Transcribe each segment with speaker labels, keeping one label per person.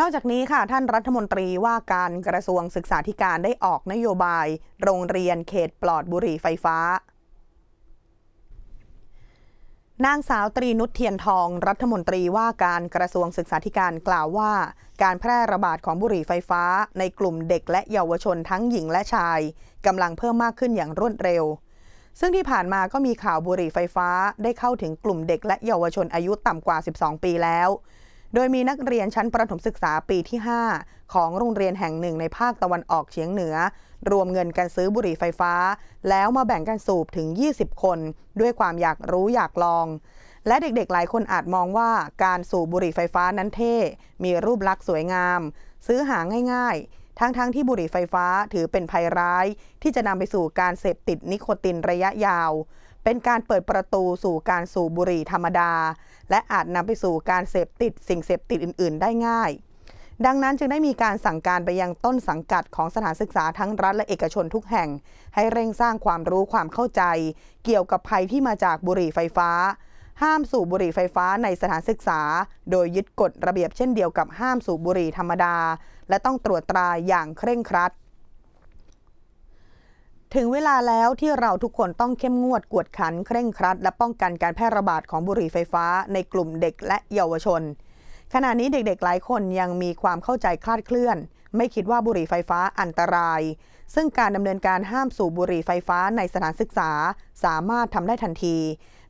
Speaker 1: นอกจากนี้ค่ะท่านรัฐมนตรีว่าการกระทรวงศึกษาธิการได้ออกนโยบายโรงเรียนเขตปลอดบุหรี่ไฟฟ้า นางสาวตรีนุชเทียนทอง รัฐมนตรีว่าการกระทรวงศึกษาธิการกล่าวว่า การแพร่ระบาดของบุหรี่ไฟฟ้า ในกลุ่มเด็กและเยาวชนทั้งหญิงและชายกำลังเพิ่มมากขึ้นอย่างรวดเร็ว ซึ่งที่ผ่านมาก็มีข่าวบุหรี่ไฟฟ้า ได้เข้าถึงกลุ่มเด็กและเยาวชนอายุต่ำกว่า 12 ปีแล้วโดยมีนักเรียนชั้นประถมศึกษาปีที่ 5 ของโรงเรียนแห่งหนึ่งในภาคตะวันออกเฉียงเหนือ รวมเงินกันซื้อบุหรี่ไฟฟ้า แล้วมาแบ่งกันสูบถึง 20 คน ด้วยความอยากรู้อยากลอง และเด็กๆ หลายคนอาจมองว่าการสูบบุหรี่ไฟฟ้านั้นเท่มีรูปลักษณ์สวยงาม ซื้อหาง่ายๆ ทั้งๆทที่บุหรี่ไฟฟ้าถือเป็นภัยร้าย ที่จะนำไปสู่การเสพติดนิโคตินระยะยาวเป็นการเปิดประตูสู่การสูบบุหรี่ธรรมดา และอาจนำไปสู่การเสพติดสิ่งเสพติดอื่นๆ ได้ง่าย ดังนั้น จึงได้มีการสั่งการไปยังต้นสังกัดของสถานศึกษาทั้งรัฐและเอกชนทุกแห่ง ให้เร่งสร้างความรู้ความเข้าใจ เกี่ยวกับภัยที่มาจากบุหรี่ไฟฟ้า ห้ามสูบบุหรี่ไฟฟ้าในสถานศึกษา โดยยึดกฎระเบียบเช่นเดียวกับห้ามสูบบุหรี่ธรรมดา และต้องตรวจตราอย่างเคร่งครัดถึงเวลาแล้วที่เราทุกคนต้องเข้มงวดกวดขัน เคร่งครัดและป้องกันการแพร่ระบาดของบุหรี่ไฟฟ้าในกลุ่มเด็กและเยาวชน ขณะนี้เด็กๆหลายคนยังมีความเข้าใจคลาดเคลื่อน ไม่คิดว่าบุหรี่ไฟฟ้าอันตราย ซึ่งการดำเนินการห้ามสูบบุหรี่ไฟฟ้าในสถานศึกษาสามารถทำได้ทันที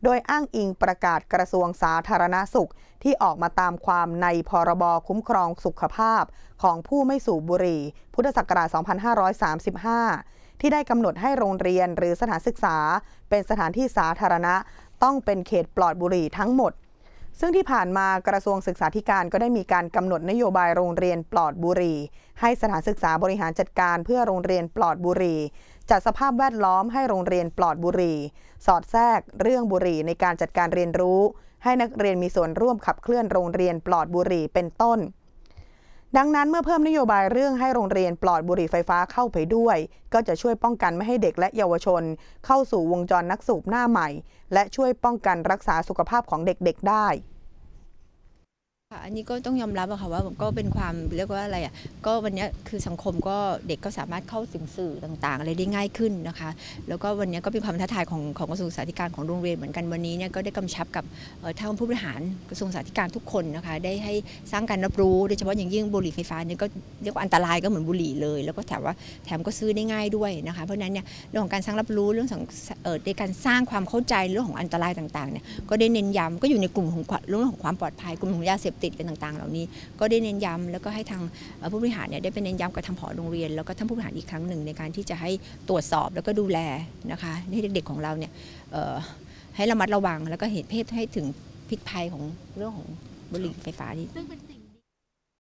Speaker 1: โดยอ้างอิงประกาศกระทรวงสาธารณาสุข ที่ออกมาตามความในพรบคุ้มครองสุขภาพของผู้ไม่สูบบุหรี่ พุทธศักราช2535ที่ได้กำหนดให้โรงเรียนหรือสถานศึกษาเป็นสถานที่สาธารณะ ต้องเป็นเขตปลอดบุหรี่ทั้งหมดซึ่งที่ผ่านมากระทรวงศึกษาธิการ ก็ได้มีการกำหนดนโยบายโรงเรียนปลอดบุหรี่ให้สถานศึกษาบริหารจัดการเพื่อโรงเรียนปลอดบุหรี่จัดสภาพแวดล้อมให้โรงเรียนปลอดบุหรี่สอดแทรกเรื่องบุหรี่ในการจัดการเรียนรู้ ให้นักเรียนมีส่วนร่วมขับเคลื่อนโรงเรียนปลอดบุหรี่ เป็นต้นดังนั้นเมื่อเพิ่มนโยบายเรื่องให้โรงเรียนปลอดบุหรี่ไฟฟ้าเข้าไปด้วย ก็จะช่วยป้องกันไม่ให้เด็กและเยาวชนเข้าสู่วงจรนักสูบหน้าใหม่ และช่วยป้องกันรักษาสุขภาพของเด็กๆได้
Speaker 2: อันนี้ก็ต้องยอมรับะค่ะว่าก็เป็นความเรียกว่าอะไรอ่ะก็วันนี้คือสังคมก็เด็กก็สามารถเข้าถึงสื่อต่างๆอะไรได้ง่ายขึ้นนะคะแล้วก็วันนี้ก็เป็นความท้าทายของของกระทรวงสาธการของโรงเรียนเหมือนกันวันนี้เนี่ยก็ได้กำชับกับทางผู้บริหารกระทรวงสาธการทุกคนนะคะได้ให้สร้างการรับรู้โดยเฉพาะอย่างยิ่งบุหรี่ไฟฟ้าเนี่ยก็เรียกว่าอันตรายก็เหมือนบุหรี่เลยแล้วก็แถมว่าแถมก็ซื้อได้ง่ายด้วยนะคะเพราะนั้นเนี่ยเรื่องของการสร้างรับรู้เรื่องของในการสร้างความเข้าใจเรื่องของอันตรายต่างๆเนี่ยก็ได้เน้นย้ำก็อยู่ในกลุ่มของเรื่องของความปลอดภัยกลุ่มของยาเสพติดอะไรต่างๆ เหล่านี้ก็ได้เน้นย้ำแล้วก็ให้ทางผู้บริหารเนี่ยได้ไปเน้นย้ำกับทางผอโรงเรียน แล้วก็ท่านผู้บริหารอีกครั้งหนึ่งในการที่จะให้ตรวจสอบแล้วก็ดูแลนะคะให้เด็กๆของเราเนี่ยให้ระมัดระวังแล้วก็เห็นเพศให้ถึงพิษภัยของเรื่องของบุหรี่ไฟฟ้านี่